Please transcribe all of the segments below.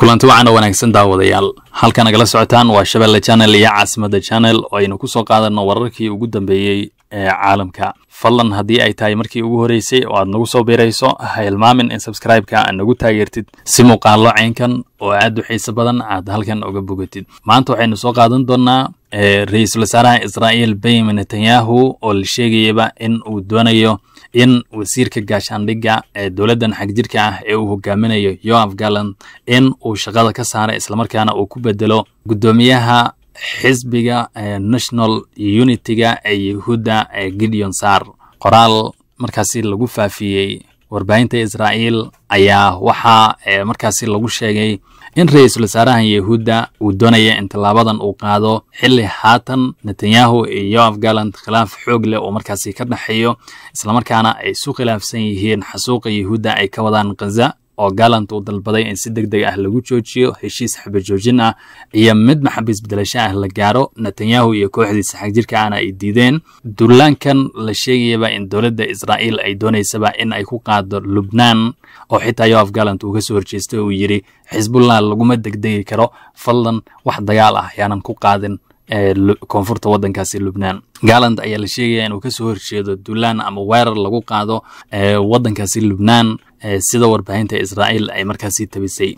kulanti wacana wanaagsan daawadayaal halka nagala socotaan waa shabeelle channel iyo caasimadda channel oo aynu ku soo qaadanno wararkii ugu dambeeyey ee caalamka fadlan haddii ay tahay markii ugu horeysay oo aad nagu soo birayso ha hilmaamin in sabskraibeka aad nagu taageertid si muuqaallo caynkan oo aad u xiise badan aad halkan uga bogatid maanta waxaynu soo qaadan doonnaa eh, ra-iisul wasaaraha israa'iil benyamin netanyahu oo la sheegayaba in uu doonayo in wasiirka gaashaandhigga ee dowladdan xagjirka ah ee uu hogaaminayo yoaf galan in uu shaqada ka saara islamarkaana uu ku bedelo guddoomiyaha xisbiga eh, national unity ee yahuudda ee eh, gideon saar qoraal markaasi lagu faafiyey warbaahinta israa'iil ayaa waxaa eh, markaasi lagu sheegay in ra-iisul wasaarahan yahuudda uu doonaya in tallaabadan uu qaado xilli haatan netanyahu iyo yoaf galand khilaaf xoog leh oo markaasi ka dhexeeyo islamarkaana ay isu khilaafsan yihiin xasuuqa yahuudda ay ka wadaan khaza oo galant uu dalbaday in si deg deg ah lagu joojiyo heshiis xabajoojin ah iyo mid maxabiis bedelasho ah la gaaro netanyahu iyo kooxdiisa xagjirka ahna ay diideen dullaankan la sheegayaba in dowladda israa'iil ay doonaysaba in ay ku qaado lubnaan oo xitaa yoaf galant uu ka soo horjeestay uu yidhi xisbullah laguma degdegi karo fadlan wax dagaal ah yaanan ku qaadin koonfurta wadankaasi lubnaan galand ayaa la sheegaya inuu kasoo horjeedo dulaan ama weerar lagu qaado wadankaasi lubnaan sida warbaahinta israa'iil ay markaasi tabisay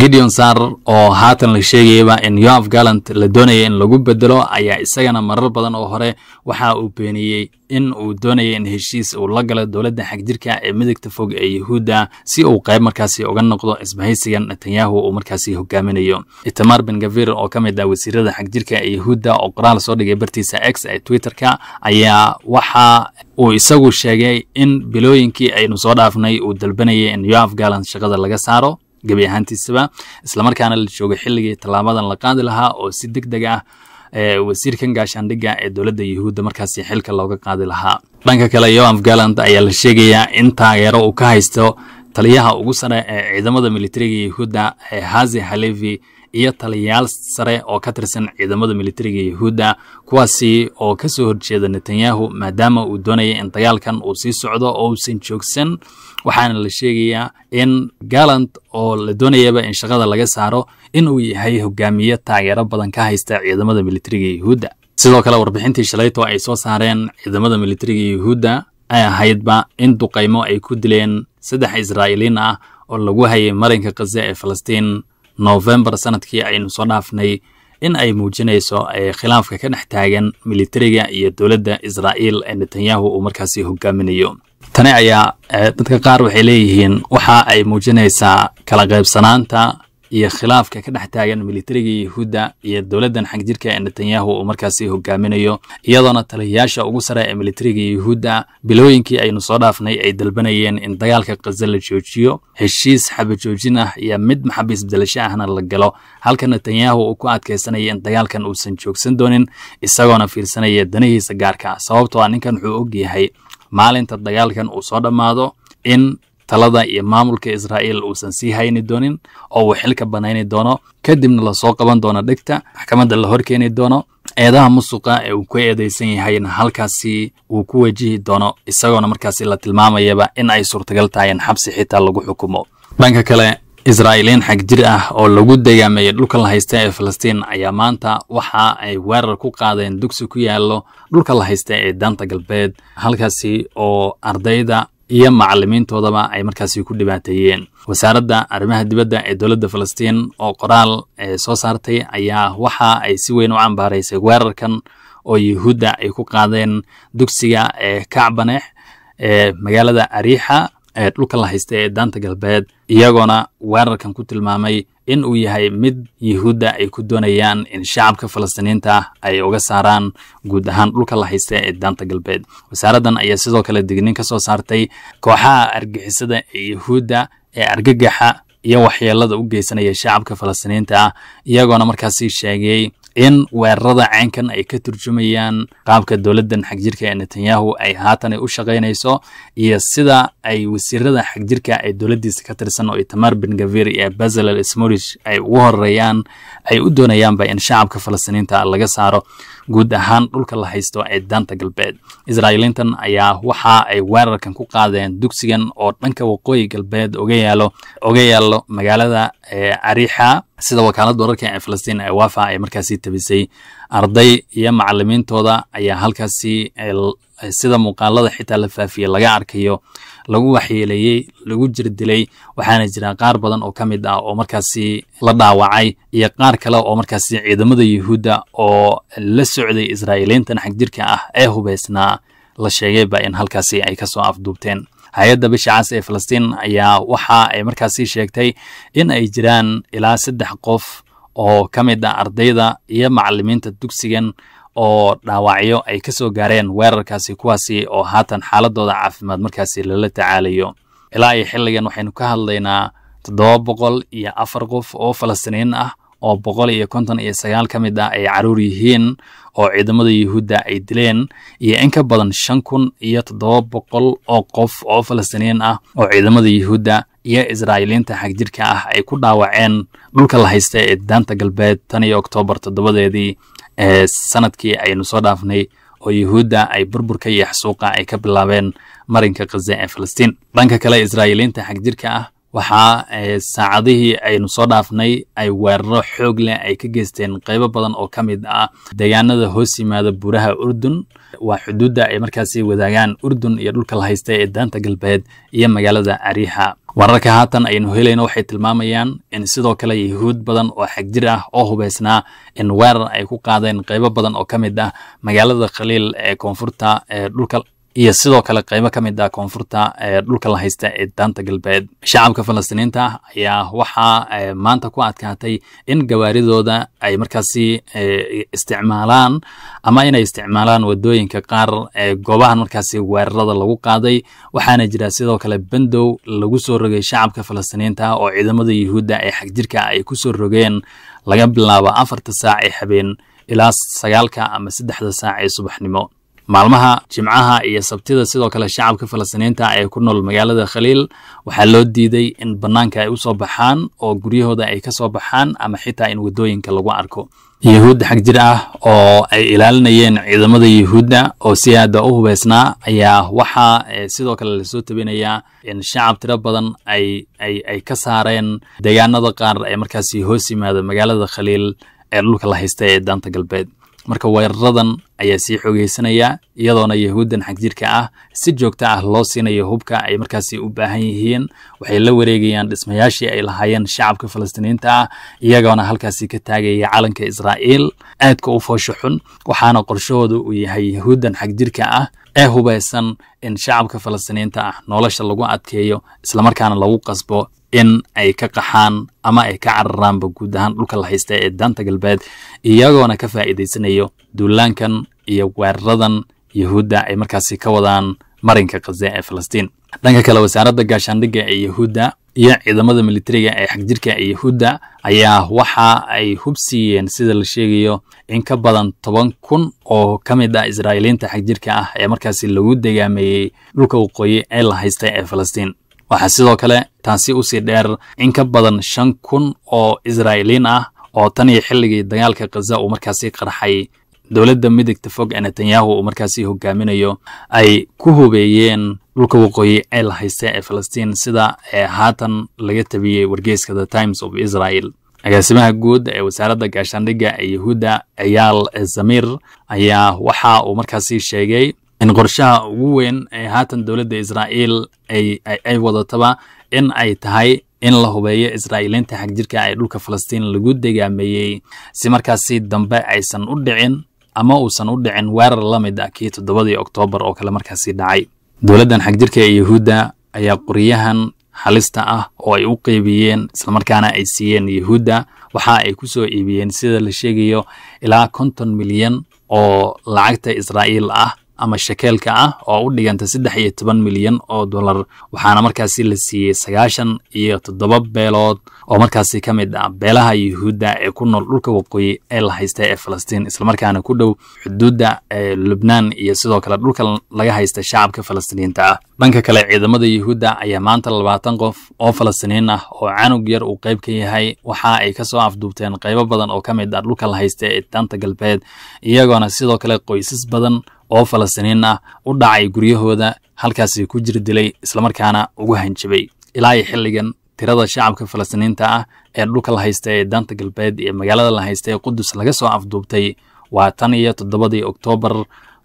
gideon saar oo haatan la sheegayaba in yoaf gallant la doonaya in lagu bedelo ayaa isagana marar badan oo hore waxa uu beeniyey in uu doonaya in heshiis uu la galo dowladda xagjirka ee midigta fog ee yuhuudda si uu qayb markaasi uga noqdo isbahaysigan netanyahu uu markaasi hogaaminayo itamar ben gavir oo ka mid ah wasiirada xagjirka ee yuhuudda oo qoraal soo dhigay bartiisa x ee twitterka ayaa waxa uu isagu sheegay in bilooyinkii aynu soo dhaafnay uu dalbanayay in yoaf gallant shaqada laga saaro gebi ahaantiisaba islamarkaana la joogay xilligii tallaabadan la qaadi lahaa oo si deg deg ah eh, wasiirkan gaashaandhigga ee dowladda yuhuudda markaasi xilka looga qaadi lahaa dhanka kale yoaf galand ayaa la sheegayaa in taageero uu ka haysto taliyaha ugu sare ee ciidamada militariga yuhuudda ee eh, hazi halevi iyo taliyaal sare oo ka tirsan ciidamada militariga yahuudda kuwaasi oo kasoo horjeeda netanyahu maadaama uu doonaya in dagaalkan uu sii socdo oo uusan joogsan waxaana la sheegayaa in galant oo la doonayaba in shaqada laga saaro inuu yahay hogaamiye taageero badan ka haysta ciidamada militariga yuhuudda sidoo kale warbixintii shalayto ay soo saareen ciidamada militariga yahuudda ay ahaydba in duqaymo ay ku dileen saddex israa'iiliin ah oo lagu hayay marinka khase ee falastiin novembar sanadkii aynu soo dhaafnay in ay muujinayso eh, khilaafka ka dhex taagan militariga iyo dowladda israa'iil ee netanyahu uu markaasi hogaaminayo tani ayaa eh, dadka qaar waxay leeyihiin waxa ay muujinaysaa kala qaybsanaanta iyo khilaafka ka dhex taagan militariga yahuudda iyo dowladdan xagjirka ee netanyahu uu markaasi hogaaminayo iyadoona taliyayaasha ugu sare ee militariga yuhuudda bilooyinkii aynu soo dhaafnay ay dalbanayeen in dagaalka khaza la joojiyo heshiis xabajoojin ah iyo mid maxabiis bedelasho ahna la galo halka netanyahu uu ku adkaysanaya in dagaalkan uusan joogsan doonin isagoona fiirsanaya danihiisa gaarka ah sababtoo ah ninkan wuxuu og yahay maalinta dagaalkan uu soo dhammaado in talada iyo maamulka israa'iil uusan sii hayni doonin oo uu xilka banayni doono kadibna lasoo qaban doono dhegta maxkamadda la horkeeni doono eedaha musuqa ee uu ku eedaysan yahayna halkaasi uu ku wajihi doono isagoona markaasi la tilmaamayaba in ay suurtagal tahay in xabsi xitaa lagu xukumo dhanka kale israa'iiliin xag jir ah oo lagu dagaameeyey dhulka la haysta ee falastiin ayaa maanta waxa ay weerar ku qaadeen dugsi ku yaallo dhulka la haysta ee daanta galbeed halkaasi oo ardayda iyo macalimiintoodaba ay markaasi ku dhibaateeyeen wasaaradda arrimaha dibadda ee dowladda falastiin oo qoraal eh, soo saartay ayaa waxa ay si weyn u cambaaraysay weerarkan oo yuhuudda ay ku qaadeen dugsiga ee eh, kacbanex ee eh, magaalada ariixa ee dhulka la haysta ee daanta galbeed iyagoona weerarkan ku tilmaamay in uu yahay mid yuhuudda ay ku doonayaan in shacabka falastiniinta ay uga saaraan guud ahaan dhulka la haysta ee daanta galbeed wasaaraddan ayaa sidoo kale digniin ka soo saartay kooxaha argixisada ee yuhuudda ee argagaxa iyo waxyeelada u geysanaya shacabka falastiniinta ah iyagoona markaasi sheegay in weerarada caynkan ay ka turjumayaan qaabka dowladdan xagjirka ee netanyahu ay haatan u shaqaynayso iyo sida ay wasiirada xagjirka ee dowladdiisa ka tirsan oo itamar bengavir iyo bezalel smorich ay ugu horeeyaan ay u doonayaanba in shacabka falastiniinta laga saaro guud ahaan dhulka la haysto ee daanta galbeed israa'iiliintan ayaa waxa ay weerarkan ku qaadeen dugsigan oo dhanka waqooyi galbeed oga yaalo oga yaallo magaalada cariixa sida wakaalada wararka ee falastiin ee wafa ay markaasi tabisay arday iyo macalimiintooda ayaa halkaasi sida muuqaalada xitaa la faafiyey laga arkayo lagu waxyeeleeyey lagu jirdilay waxaana jira qaar badan oo ka mid ah oo markaasi la dhaawacay iyo qaar kale oo markaasi ciidamada yuhuudda oo la socday israa'iiliintan xagjirka ah ee hubaysnaa la sheegayba in halkaasi ay kasoo afduubteen hay-adda bisha cas ee falastiin ayaa waxa ay markaasi sheegtay in ay jiraan ilaa saddex qof oo ka mid ah ardayda iyo macalimiinta dugsigan oo dhaawacyo ay ka soo gaareen weerarkaasi kuwaasi oo haatan xaaladooda caafimaad markaasi lala tacaalayo ilaa iyo xilligan waxaynu ka hadlaynaa toddoba boqol iyo afar qof oo falastiniin ah oo boqol iyo konton iyo sagaal ka mid ah ay caruur yihiin oo ciidamada yuhuudda ay dileen iyo in ka badan shan kun iyo toddoba boqol oo qof oo falastiniin ah oo ciidamada yuhuudda iyo israa'iiliinta xagjirka ah ay ku dhaawaceen dhulka la haysta ee daanta galbeed tan iyo oktoobar toddobadeedii ee sanadkii aynu soo dhaafnay oo yuhuudda ay burburka iyo xasuuqa ay ka bilaabeen marinka khaze ee falastiin dhanka kale israa'iiliinta xagjirka ah waxaa eh, saacadihii aynu soo dhaafnay ay weeraro xoog leh ay ka geysteen qeybo badan oo ka mid ah deegaanada hoos yimaada buuraha urdun waa xuduudda ay markaasi wadaagaan urdun iyo dhulka la haysta ee daanta galbeed iyo magaalada cariixa wararka haatan aynu helayno waxay tilmaamayaan in sidoo kale yuhuud badan oo xagjir ah oo hubaysnaa in weerar ay ku qaadeen qeybo badan oo ka mid ah magaalada khaliil ee koonfurta ee eh, dhulka iyo sidoo kale qaybo ka mid ah koonfurta ee dhulka la haysta ee daanta galbeed shacabka falastiiniinta ah ayaa waxaa eh, maanta ku adkaatay in gawaaridooda ay markaasi eh, isticmaalaan ama inay isticmaalaan wadooyinka qaar ee eh, goobahan markaasi weerarada lagu qaaday waxaana jira sidoo kale bendow lagu soo rogay shacabka falastiiniinta oo ciidamada yuhuudda ee xagjirka ay ku soo rogeen laga bilaabo afarta saac ee habeen ilaa sagaalka ama saddexda saac ee subaxnimo maalmaha jimcaha iyo sabtida sidoo kale shacabka falastiniinta ee ku nool magaalada khaliil waxaa loo diiday in bannaanka ay usoo baxaan oo guryahooda ay ka soo baxaan ama xitaa in waddooyinka lagu arko yuhuud xag jir ah oo ay ilaalinayeen ciidamada yahuudda oo si aada ah u hubeysnaa ayaa waxaa eh, sidoo kale lasoo tabinayaa in shacab tiro badan ay ka saareen deegaanada qaar ee markaasi hoos yimaada magaalada khaliil ee dhulka la haysta ee daanta galbeed marka weeraradan ayaa sii xogeysanaya iyadoona yahuuddan xagjirka ah si joogta ah loo siinayo hubka ay markaasi u baahan yihiin waxay la wareegayaan dhismayaashii ay lahaayeen shacabka falastiniinta ah iyagoona halkaasi ka taagaya calanka israa'iil aadka u foosho xun waxaana qorshahooda uu yahay yahuuddan xagjirka ah ee hubaysan in shacabka falastiniinta ah nolosha lagu adkeeyo islamarkaana lagu qasbo in ay ka qaxaan ama ay ka cararaanba guud ahaan dhulka la haysta ee daanta galbeed iyagoona ka faa'iidaysanayo duulaankan iyo weeraradan yuhuudda ay markaasi ka wadaan marinka khaza ee falastiin dhanka kale wasaaradda gaashaandhigga ee yahuudda iyo ciidamada militariga ee xagjirka ee yahuudda ayaa waxa ay hubsiiyeen sida la sheegayo in ka badan toban kun oo ka mid ah israa'iiliinta xagjirka ah ee markaasi lagu degaameeyey dhulka waqooyi ee la haysta ee falastiin waxaa sidoo kale taasi usii dheer in ka badan shan kun oo israa'iiliin ah oo tan iyo xilligii dagaalka khaza uu markaasi qarxay dowladda midigta fog ee netanyahu uu markaasi hogaaminayo ay ku hubeeyeen dhulka waqooyi ceel hayste ee falastiin sida ee haatan laga tabiyey wargeyska the times of israel agaasimaha guud ee wasaaradda gaashaandhigga ee yahuudda ciyaal zamir ayaa waxa uu markaasi sheegay in qorshaha ugu weyn ee haatan dowladda israa'iil ay wadataba in ay tahay in la hubeeyo israa'iiliinta xagjirka ay dhulka falastiin lagu degaameeyey si markaasi dambe aysan u dhicin ama uusan u dhicin weerar la mid ah kii toddobadii oktoobar oo kale markaasi dhacay dowladdan xagjirka ee yahuudda ayaa qoryahan halista ah oo ay u qeybiyeen islamarkaana ay siiyeen yahuudda waxa ay ku soo iibiyeen sida la sheegayo ilaa konton milyan oo lacagta israa'iil ah ama shekeelka ah oo u dhiganta saddex iyo toban milyan oo dollar waxaana markaasi la siiyey sagaashan iyo toddoba beelood oo markaasi ka mid ah beelaha yuhuudda ee ku nool dhulka waqooyi ee la haysta ee falastiin islamarkaana ku dhow xuduudda ee lubnaan iyo sidoo kale dhulka laga haysta shacabka falastiiniinta ah dhanka kale ciidamada yuhuudda ayaa maanta labaatan qof oo falastiniin ah oo canug yar uu qayb ka yahay waxa ay ka soo afduubteen qaybo badan oo ka mid ah dhulka la haysta ee daanta galbeed iyagoona sidoo kale qoysas badan oo falastiniin ah u dhacay guryahooda halkaasi ku jir dilay islamarkaana ugu hanjabay ilaa iyo xilligan tirada shacabka falastiniinta ah ee dhulka la haysta ee daanta galbeed iyo magaalada la haysta ee qudus laga soo afduubtay waa tan iyo toddobadii oktoobar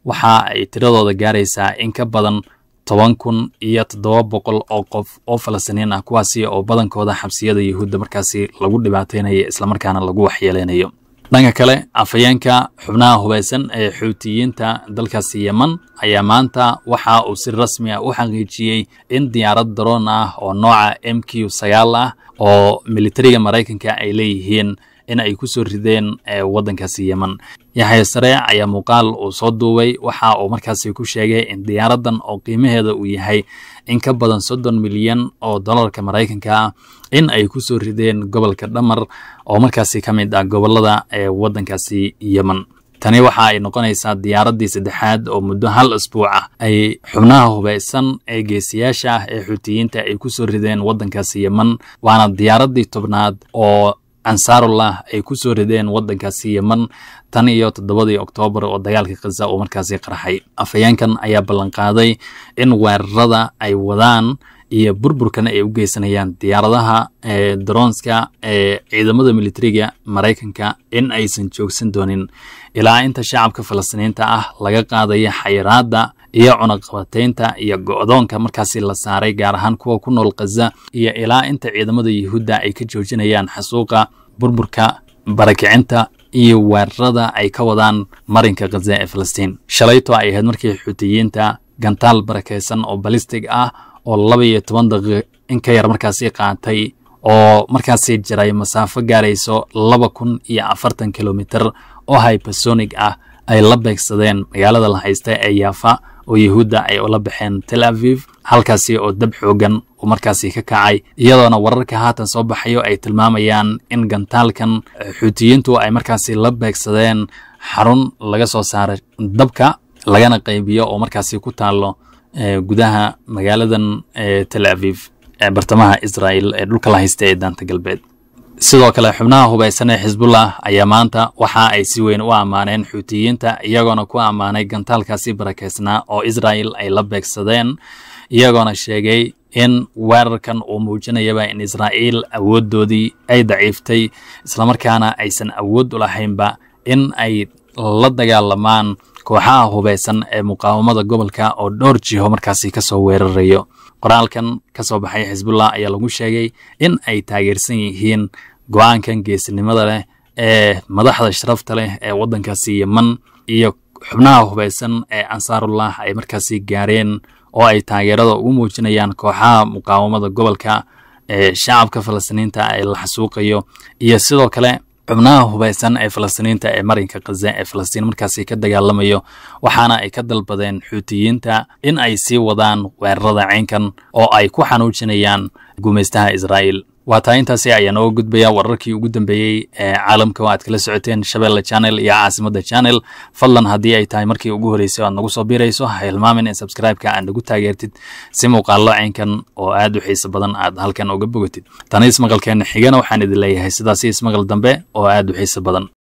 waxa ay tiradooda gaaraysaa in ka badan toban kun iyo toddoba boqol oo qof oo falastiniin ah kuwaasi oo badankooda xabsiyada yuhuudda markaasi lagu dhibaataynaya islamarkaana lagu waxyeeleynayo dhanka kale afhayeenka xubnaha hubaysan ee xuutiyiinta dalkaasi yeman ayaa maanta waxa uu si rasmi ah u xaqiijiyey in diyaarad daroon ah oo nooca m q sagaal ah oo militariga maraykanka ay leeyihiin in ay ku soo rideen waddankaasi yeman yaxay sareec ayaa muuqaal uu soo duubay waxa uu markaasi ku sheegay in diyaaraddan oo qiimaheeda uu yahay in ka badan soddon milyan oo dollarka maraykanka ah in ay ku soo rideen gobolka dhamar oo markaasi ka mid ah gobolada ee waddankaasi yeman tani waxa ay noqonaysaa diyaaraddii saddexaad oo muddo hal asbuuc ah ay xubnaha hubaysan ee geesiyaasha ah ee xuutiyiinta ay ku soo rideen waddankaasi yeman waana diyaaraddii tobnaad oo ansaarullah ay ku soo rideen waddankaasi yeman tan iyo toddobadii oktoobar oo dagaalka khaza uu markaasi qarxay afhayeenkan ayaa ballanqaaday in weerarada ay wadaan iyo burburkana ay u geysanayaan diyaaradaha daroonska ee ciidamada militariga maraykanka in aysan joogsan doonin ilaa inta shacabka falastiiniinta ah laga qaadayo xayiraadda iyo cunaqabataynta iyo go-doonka markaasi la saaray gaar ahaan kuwa ku nool khaza iyo ilaa inta ciidamada yuhuudda ay ka joojinayaan xasuuqa burburka barakicinta iyo weerarada ay ka wadaan marinka khaza ee falastiin shalayto ay ahayd markii xuutiyiinta gantaal barakaysan oo balistig ah oo laba iyo toban daqiiq in ka yar markaasi qaatay oo markaasi jiray masaafo gaarayso laba kun iyo afartan kilomiter oo hypersonic ah ay la beegsadeen magaalada la haysta ee yaafa oo yahuudda ay ula baxeen tel aviv halkaasi oo dab xooggan uu markaasi ka kacay iyadoona wararka haatan soo baxayo ay tilmaamayaan in gantaalkan eh, xuutiyiintu ay markaasi la beegsadeen xarun laga soo saaray dabka lagana qaybiyo oo markaasi ku taallo gudaha magaaladan tel aviv ee bartamaha israel ee dhulka la haysta ee daanta galbeed sidoo kale xubnaha hubaysan ee xisbullah ayaa maanta waxa ay si weyn u ammaaneen xuutiyiinta iyagoona ku ammaanay gantaalkaasi barakaysnaa oo israel ay la beegsadeen iyagoona sheegay in weerarkan uu muujinayaba in israa'iil awooddoodii ay daciiftay islamarkaana aysan awood u lahaynba in ay la dagaalamaan kooxaha hubaysan ee muqaawamada gobolka oo dhowr jiho markaasi kasoo weerarayo qoraalkan kasoo baxay xisbullah ayaa lagu sheegay in ay taageersan yihiin go-aankan geesinimada leh ee madaxda sharafta leh ee waddankaasi yeman iyo xubnaha hubaysan ee ansaarullah ay markaasi gaareen oo ay taageerada ugu muujinayaan kooxaha muqaawamada gobolka ee shacabka falastiniinta ee la xasuuqayo iyo sidoo kale xubnaha hubaysan ee falastiiniinta ee marinka khaza ee falastiin markaasi ka dagaalamayo waxaana ay ka dalbadeen xuutiyiinta in ay sii wadaan weerarada ceynkan oo ay ku xanuujinayaan gumaystaha israa'iil waa waataa intaasi ayaan oga gudbayaa wararkii ugu dambeeyey ee caalamka aad kala socoteen shabeelle channel iyo caasimada channel fadlan haddii ay tahay markii ugu horreysay o aad nagu soo birayso ha hilmaamin in subscribe-ka aad nagu taageertid si muuqaallo caynkan oo aad u xiiso badan aad halkan uga bogatid tana ismaqalkeenna xigana waxaan idin leeyahay sidaasi ismaqal dambe oo aad u xiiso badan